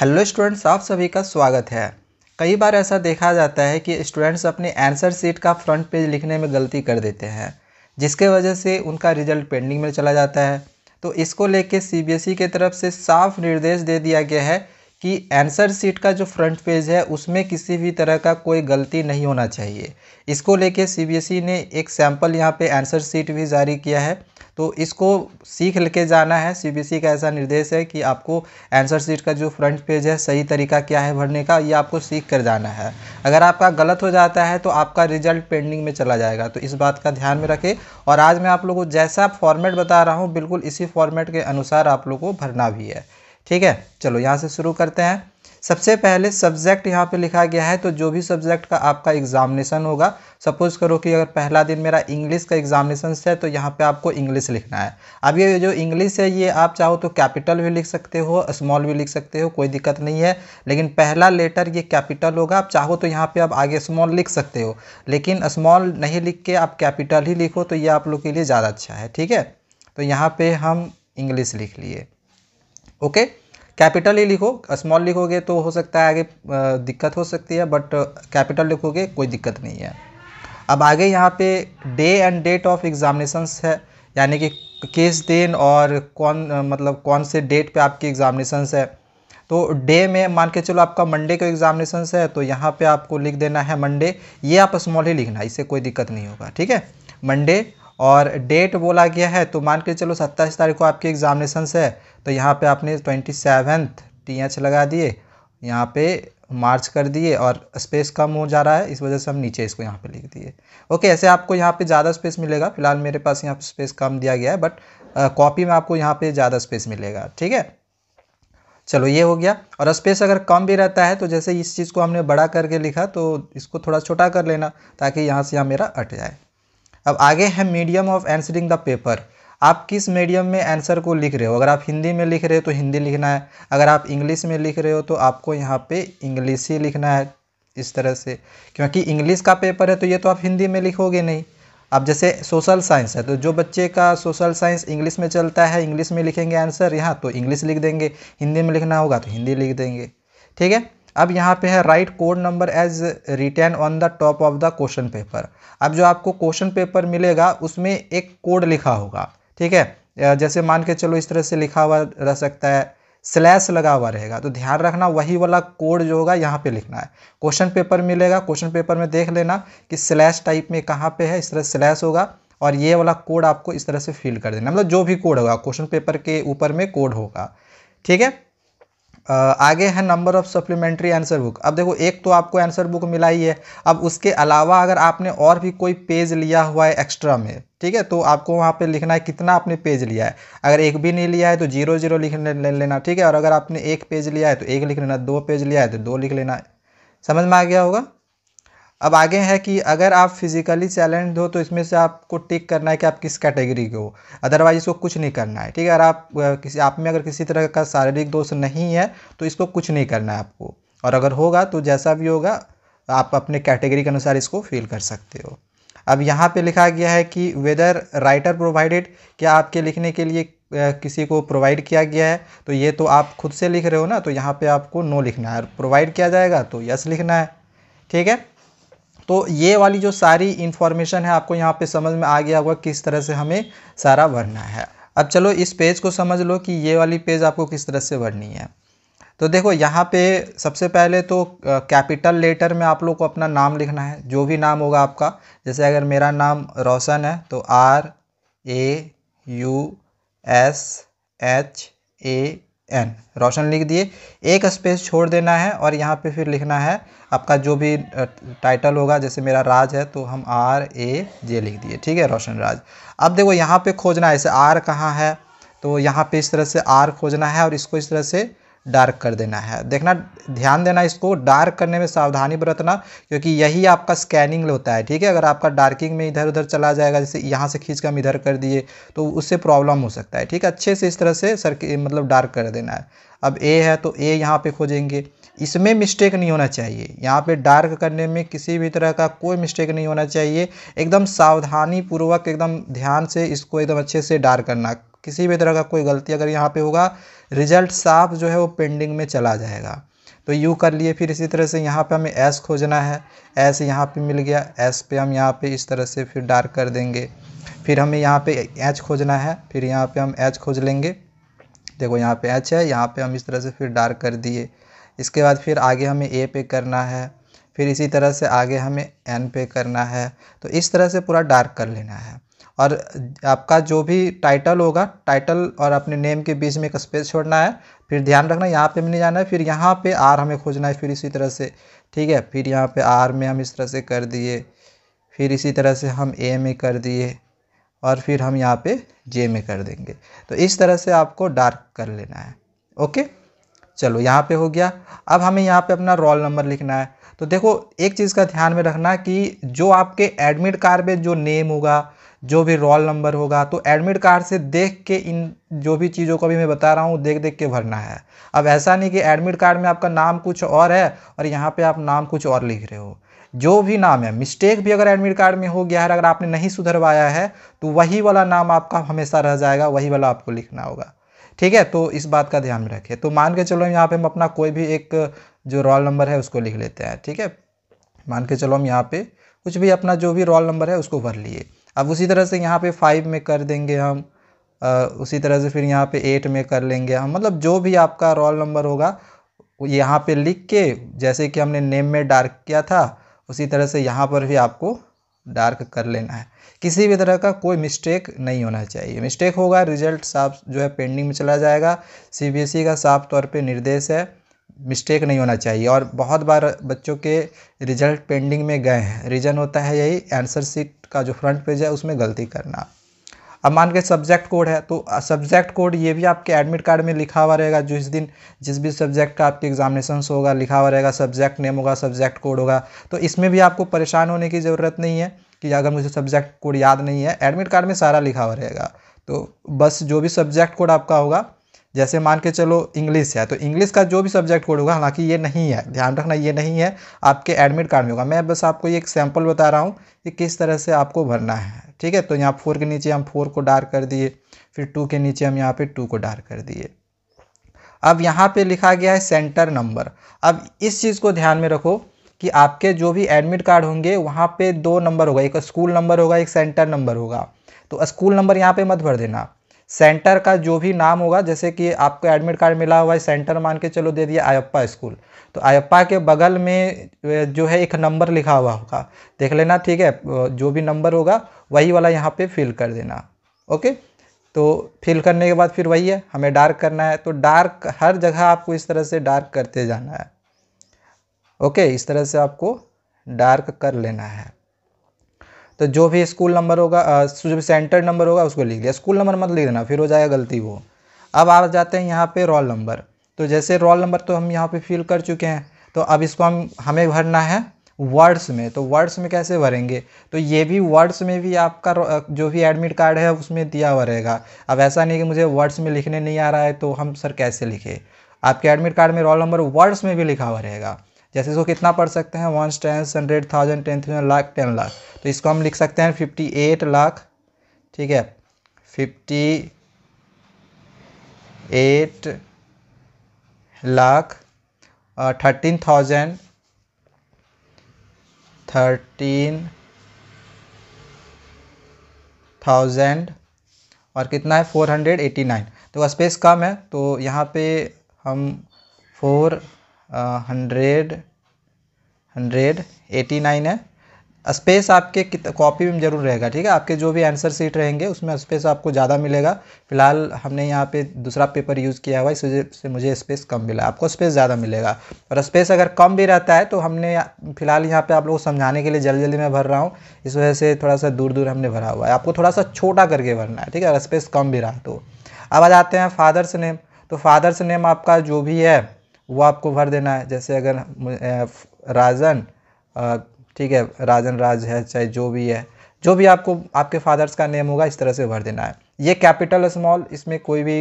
hello students आप सभी का स्वागत है कई बार ऐसा देखा जाता है कि स्टूडेंट्स अपने आंसर सीट का फ्रंट पेज लिखने में गलती कर देते हैं जिसके वजह से उनका रिजल्ट पेंडिंग में चला जाता है तो इसको लेके सीबीएसई की तरफ से साफ निर्देश दे दिया गया है कि आंसर सीट का जो फ्रंट पेज है उसमें किसी भी तरह का कोई गलती नहीं होना चाहिए इसको लेके सीबीएसई e ने एक सैम्पल यहाँ पे आंसर सीट भी जारी किया है तो इसको सीख लेके जाना है सीबीएसई e का ऐसा निर्देश है कि आपको आंसर सीट का जो फ्रंट पेज है सही तरीका क्या है भरने का ये आपको सीख कर जाना है अगर आपका गलत हो जाता है तो आपका रिजल्ट पेंडिंग में चला जाएगा तो इस बात का ध्यान में रखें और आज मैं आप लोगों को जैसा फॉर्मेट बता रहा हूँ बिल्कुल इसी फॉर्मेट के अनुसार आप लोग को भरना भी है ठीक है चलो यहाँ से शुरू करते हैं सबसे पहले सब्जेक्ट यहाँ पे लिखा गया है तो जो भी सब्जेक्ट का आपका एग्जामिनेशन होगा सपोज करो कि अगर पहला दिन मेरा इंग्लिश का एग्जामिनेशन है तो यहाँ पे आपको इंग्लिश लिखना है अब ये जो इंग्लिश है ये आप चाहो तो कैपिटल भी लिख सकते हो स्मॉल भी लिख सकते हो कोई दिक्कत नहीं है लेकिन पहला लेटर ये कैपिटल होगा आप चाहो तो यहाँ पर आप आगे स्मॉल लिख सकते हो लेकिन स्मॉल नहीं लिख के आप कैपिटल ही लिखो तो ये आप लोग के लिए ज़्यादा अच्छा है ठीक है तो यहाँ पर हम इंग्लिश लिख लिए ओके कैपिटल ही लिखो स्मॉल लिखोगे तो हो सकता है आगे दिक्कत हो सकती है बट कैपिटल लिखोगे कोई दिक्कत नहीं है अब आगे यहाँ पे day and date of examinations है यानी कि किस दिन और कौन मतलब कौन से डेट पे आपकी एग्ज़ामिनेशंस है तो डे में मान के चलो आपका मंडे को एग्ज़ामिनेशंस है तो यहाँ पे आपको लिख देना है मंडे ये आप स्मॉल ही लिखना इससे कोई दिक्कत नहीं होगा ठीक है मंडे और डेट बोला गया है तो मान के चलो सत्ताईस तारीख को आपकी एग्जामिनेशन है तो यहाँ पे आपने ट्वेंटी सेवेंथ टी एच लगा दिए यहाँ पे मार्च कर दिए और स्पेस कम हो जा रहा है इस वजह से हम नीचे इसको यहाँ पे लिख दिए ओके ऐसे आपको यहाँ पे ज़्यादा स्पेस मिलेगा फिलहाल मेरे पास यहाँ पे स्पेस कम दिया गया है बट कॉपी में आपको यहाँ पे ज़्यादा स्पेस मिलेगा ठीक है चलो ये हो गया और स्पेस अगर कम भी रहता है तो जैसे इस चीज़ को हमने बड़ा करके लिखा तो इसको थोड़ा छोटा कर लेना ताकि यहाँ से यहाँ मेरा अट जाए अब आगे है medium of answering the paper आप किस मीडियम में आंसर को लिख रहे हो अगर आप हिंदी में लिख रहे हो तो हिंदी लिखना है अगर आप इंग्लिश में लिख रहे हो तो आपको यहाँ पे इंग्लिश ही लिखना है इस तरह से क्योंकि इंग्लिश का पेपर है तो ये तो आप हिंदी में लिखोगे नहीं अब जैसे सोशल साइंस है तो जो बच्चे का सोशल साइंस इंग्लिश में चलता है इंग्लिश में लिखेंगे आंसर यहाँ तो इंग्लिश लिख देंगे हिंदी में लिखना होगा तो हिंदी लिख देंगे ठीक है अब यहाँ पे है write code number as written on the top of the question paper अब जो आपको क्वेश्चन पेपर मिलेगा उसमें एक कोड लिखा होगा ठीक है जैसे मान के चलो इस तरह से लिखा हुआ रह सकता है स्लैश लगा हुआ रहेगा तो ध्यान रखना वही वाला कोड जो होगा यहाँ पे लिखना है क्वेश्चन पेपर मिलेगा क्वेश्चन पेपर में देख लेना कि स्लैश टाइप में कहाँ पे है इस तरह स्लैश होगा और ये वाला कोड आपको इस तरह से फिल कर देना मतलब जो भी कोड होगा क्वेश्चन पेपर के ऊपर में कोड होगा ठीक है आगे है number of supplementary answer book अब देखो एक तो आपको आंसर बुक मिला ही है अब उसके अलावा अगर आपने और भी कोई पेज लिया हुआ है एक्स्ट्रा में ठीक है तो आपको वहाँ पे लिखना है कितना आपने पेज लिया है अगर एक भी नहीं लिया है तो जीरो जीरो लिख लेना ठीक है और अगर आपने एक पेज लिया है तो एक लिख लेना दो पेज लिया है तो दो लिख लेना समझ में आ गया होगा अब आगे है कि अगर आप फिजिकली चैलेंज हो तो इसमें से आपको टिक करना है कि आप किस कैटेगरी के हो अदरवाइज इसको कुछ नहीं करना है ठीक है अगर आप किसी आप में अगर किसी तरह का शारीरिक दोष नहीं है तो इसको कुछ नहीं करना है आपको और अगर होगा तो जैसा भी होगा आप अपने कैटेगरी के अनुसार इसको फील कर सकते हो अब यहाँ पे लिखा गया है कि वेदर राइटर प्रोवाइडेड क्या आपके लिखने के लिए किसी को प्रोवाइड किया गया है तो ये तो आप खुद से लिख रहे हो ना तो यहाँ पे आपको नो लिखना है और प्रोवाइड किया जाएगा तो यस लिखना है ठीक है तो ये वाली जो सारी इन्फॉर्मेशन है आपको यहाँ पे समझ में आ गया होगा किस तरह से हमें सारा भरना है अब चलो इस पेज को समझ लो कि ये वाली पेज आपको किस तरह से भरनी है तो देखो यहाँ पे सबसे पहले तो कैपिटल लेटर में आप लोग को अपना नाम लिखना है जो भी नाम होगा आपका जैसे अगर मेरा नाम रोशन है तो R A U S H A N Roshan लिख दिए एक स्पेस छोड़ देना है और यहाँ पे फिर लिखना है आपका जो भी टाइटल होगा जैसे मेरा राज है तो हम आर ए जे लिख दिए ठीक है रोशन राज अब देखो यहाँ पे खोजना है ऐसे आर कहाँ है तो यहाँ पे इस तरह से आर खोजना है और इसको इस तरह से डार्क कर देना है देखना ध्यान देना इसको डार्क करने में सावधानी बरतना क्योंकि यही आपका स्कैनिंग होता है ठीक है अगर आपका डार्किंग में इधर उधर चला जाएगा जैसे यहाँ से खींच हम इधर कर दिए तो उससे प्रॉब्लम हो सकता है ठीक है अच्छे से इस तरह से सर मतलब डार्क कर देना है अब ए है तो ए यहाँ पे खोजेंगे इसमें मिस्टेक नहीं होना चाहिए यहाँ पे डार्क करने में किसी भी तरह का कोई मिस्टेक नहीं होना चाहिए एकदम सावधानी पूर्वक एकदम ध्यान से इसको एकदम अच्छे से डार्क करना किसी भी तरह का कोई गलती अगर यहाँ पे होगा रिजल्ट साफ जो है वो पेंडिंग में चला जाएगा तो यू कर लिए फिर इसी तरह से यहाँ पे हमें एस खोजना है एस यहाँ पे मिल गया एस पे हम यहाँ पे इस तरह से फिर डार्क कर देंगे फिर हमें यहाँ पे एच खोजना है फिर यहाँ पे हम एच खोज लेंगे देखो यहाँ पे एच है यहाँ पे हम इस तरह से फिर डार्क कर दिए इसके बाद फिर आगे हमें ए पे करना है फिर इसी तरह से आगे हमें एन पे करना है तो इस तरह से पूरा डार्क कर लेना है और आपका जो भी टाइटल होगा टाइटल और अपने नेम के बीच में एक स्पेस छोड़ना है फिर ध्यान रखना यहाँ पे हमने जाना है फिर यहाँ पे आर हमें खोजना है फिर इसी तरह से ठीक है फिर यहाँ पे आर में हम इस तरह से कर दिए फिर इसी तरह से हम ए में कर दिए और फिर हम यहाँ पे जे में कर देंगे तो इस तरह से आपको डार्क कर लेना है ओके चलो यहाँ पे हो गया अब हमें यहाँ पे अपना रोल नंबर लिखना है तो देखो एक चीज़ का ध्यान में रखना कि जो आपके एडमिट कार्ड में जो नेम होगा जो भी रोल नंबर होगा तो एडमिट कार्ड से देख के इन जो भी चीज़ों को भी मैं बता रहा हूँ देख देख के भरना है अब ऐसा नहीं कि एडमिट कार्ड में आपका नाम कुछ और है और यहाँ पे आप नाम कुछ और लिख रहे हो जो भी नाम है मिस्टेक भी अगर एडमिट कार्ड में हो गया है अगर आपने नहीं सुधरवाया है तो वही वाला नाम आपका हमेशा रह जाएगा वही वाला आपको लिखना होगा ठीक है तो इस बात का ध्यान रखें तो मान के चलो यहाँ पे हम अपना कोई भी एक जो रोल नंबर है उसको लिख लेते हैं ठीक है मान के चलो हम यहाँ पे कुछ भी अपना जो भी रोल नंबर है उसको भर लिए अब उसी तरह से यहाँ पे फाइव में कर देंगे हम आ, उसी तरह से फिर यहाँ पे एट में कर लेंगे हम मतलब जो भी आपका रोल नंबर होगा यहाँ पे लिख के जैसे कि हमने नेम में डार्क किया था उसी तरह से यहाँ पर भी आपको डार्क कर लेना है किसी भी तरह का कोई मिस्टेक नहीं होना चाहिए मिस्टेक होगा रिजल्ट साफ जो है पेंडिंग में चला जाएगा सी e का साफ तौर पर निर्देश है मिस्टेक नहीं होना चाहिए और बहुत बार बच्चों के रिजल्ट पेंडिंग में गए हैं रीज़न होता है यही आंसर सीट का जो फ्रंट पेज है उसमें गलती करना अब मान के सब्जेक्ट कोड है तो सब्जेक्ट कोड ये भी आपके एडमिट कार्ड में लिखा हुआ रहेगा जिस दिन जिस भी सब्जेक्ट का आपके एग्जामिनेशन होगा लिखा हुआ रहेगा सब्जेक्ट नेम होगा सब्जेक्ट कोड होगा तो इसमें भी आपको परेशान होने की ज़रूरत नहीं है कि अगर मुझे सब्जेक्ट कोड याद नहीं है एडमिट कार्ड में सारा लिखा हुआ रहेगा तो बस जो भी सब्जेक्ट कोड आपका होगा जैसे मान के चलो इंग्लिश है तो इंग्लिश का जो भी सब्जेक्ट कोड होगा हालांकि ये नहीं है ध्यान रखना ये नहीं है आपके एडमिट कार्ड में होगा मैं बस आपको ये एक सैम्पल बता रहा हूँ कि किस तरह से आपको भरना है ठीक है तो यहाँ फोर के नीचे हम फोर को डार्क कर दिए फिर टू के नीचे हम यहाँ पर टू को डार्क कर दिए अब यहाँ पर लिखा गया है सेंटर नंबर अब इस चीज़ को ध्यान में रखो कि आपके जो भी एडमिट कार्ड होंगे वहाँ पे दो नंबर होगा एक स्कूल नंबर होगा एक सेंटर नंबर होगा तो स्कूल नंबर यहाँ पे मत भर देना सेंटर का जो भी नाम होगा जैसे कि आपको एडमिट कार्ड मिला हुआ है सेंटर मान के चलो दे दिया आयप्पा स्कूल तो आयप्पा के बगल में जो है एक नंबर लिखा हुआ होगा देख लेना ठीक है जो भी नंबर होगा वही वाला यहाँ पे फिल कर देना ओके तो फिल करने के बाद फिर वही है हमें डार्क करना है तो डार्क हर जगह आपको इस तरह से डार्क करते जाना है ओके इस तरह से आपको डार्क कर लेना है तो जो भी स्कूल नंबर होगा जो भी सेंटर नंबर होगा उसको लिख लिया स्कूल नंबर मत लिख देना फिर हो जाएगा गलती वो अब आ जाते हैं यहाँ पे रोल नंबर तो जैसे रोल नंबर तो हम यहाँ पे फिल कर चुके हैं तो अब इसको हम हमें भरना है वर्ड्स में तो वर्ड्स में कैसे भरेंगे तो ये भी वर्ड्स में भी आपका जो भी एडमिट कार्ड है उसमें दिया हुआ रहेगा अब ऐसा नहीं कि मुझे वर्ड्स में लिखने नहीं आ रहा है तो हम सर कैसे लिखे आपके एडमिट कार्ड में रोल नंबर वर्ड्स में भी लिखा हुआ रहेगा जैसे इसको कितना पढ़ सकते हैं one tens hundred thousand ten thousand lakh ten lakh तो इसको हम लिख सकते हैं फिफ्टी एट लाख ठीक है fifty eight lakh thirteen thousand thirteen thousand और कितना है फोर हंड्रेड एटी नाइन तो स्पेस कम है तो यहाँ पे हम four hundred hundred eighty nine है स्पेस आपके कॉपी में जरूर रहेगा ठीक है आपके जो भी आंसर सीट रहेंगे उसमें स्पेस आपको ज़्यादा मिलेगा फिलहाल हमने यहाँ पे दूसरा पेपर यूज़ किया हुआ इस वजह से मुझे स्पेस कम मिला आपको स्पेस ज़्यादा मिलेगा और स्पेस अगर कम भी रहता है तो हमने फिलहाल यहाँ पे आप लोगों को समझाने के लिए जल्दी जल्दी मैं भर रहा हूँ इस वजह से थोड़ा सा दूर दूर हमने भरा हुआ है आपको थोड़ा सा छोटा करके भरना है ठीक है अगर स्पेस कम भी रहा तो अब आ जाते हैं फादर्स नेम तो फादर्स नेम आपका जो भी है वो आपको भर देना है जैसे अगर राजन ठीक है राजन राज है चाहे जो भी है जो भी आपको आपके फादर्स का नेम होगा इस तरह से भर देना है ये कैपिटल स्मॉल इसमें कोई भी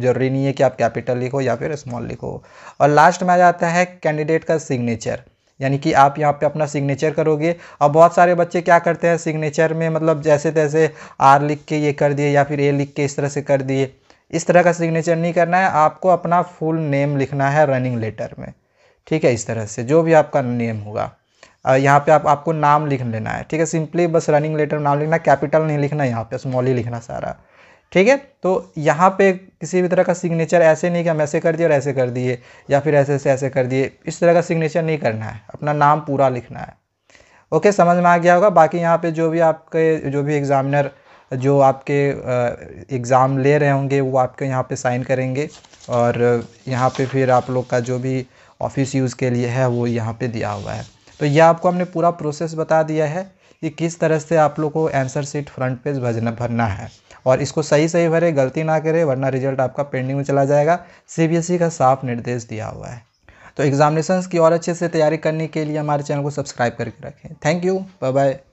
जरूरी नहीं है कि आप कैपिटल लिखो या फिर स्मॉल लिखो और लास्ट में आ जाता है कैंडिडेट का सिग्नेचर यानी कि आप यहाँ पे अपना सिग्नेचर करोगे और बहुत सारे बच्चे क्या करते हैं सिग्नेचर में मतलब जैसे तैसे आर लिख के ये कर दिए या फिर ए लिख के इस तरह से कर दिए इस तरह का सिग्नेचर नहीं करना है आपको अपना फुल नेम लिखना है रनिंग लेटर में ठीक है इस तरह से जो भी आपका नेम होगा यहाँ पे आप आपको नाम लिख लेना है ठीक है सिंपली बस रनिंग लेटर नाम लिखना कैपिटल नहीं लिखना है यहाँ पर स्मॉल ही लिखना सारा ठीक है तो यहाँ पे किसी भी तरह का सिग्नेचर ऐसे नहीं कि हम ऐसे कर दिए और ऐसे कर दिए या फिर ऐसे ऐसे ऐसे कर दिए इस तरह का सिग्नेचर नहीं करना है अपना नाम पूरा लिखना है ओके समझ में आ गया होगा बाकी यहाँ पे जो भी आपके जो भी एग्जामिनर जो आपके एग्ज़ाम ले रहे होंगे वो आपके यहाँ पे साइन करेंगे और यहाँ पे फिर आप लोग का जो भी ऑफिस यूज़ के लिए है वो यहाँ पे दिया हुआ है तो यह आपको हमने पूरा प्रोसेस बता दिया है कि किस तरह से आप लोग को आंसर सीट फ्रंट पेज भजना भरना है और इसको सही सही भरे गलती ना करें वरना रिजल्ट आपका पेंडिंग में चला जाएगा सी e का साफ निर्देश दिया हुआ है तो एग्ज़ामिनेशन की और अच्छे से तैयारी करने के लिए हमारे चैनल को सब्सक्राइब करके रखें थैंक यू बाय बाय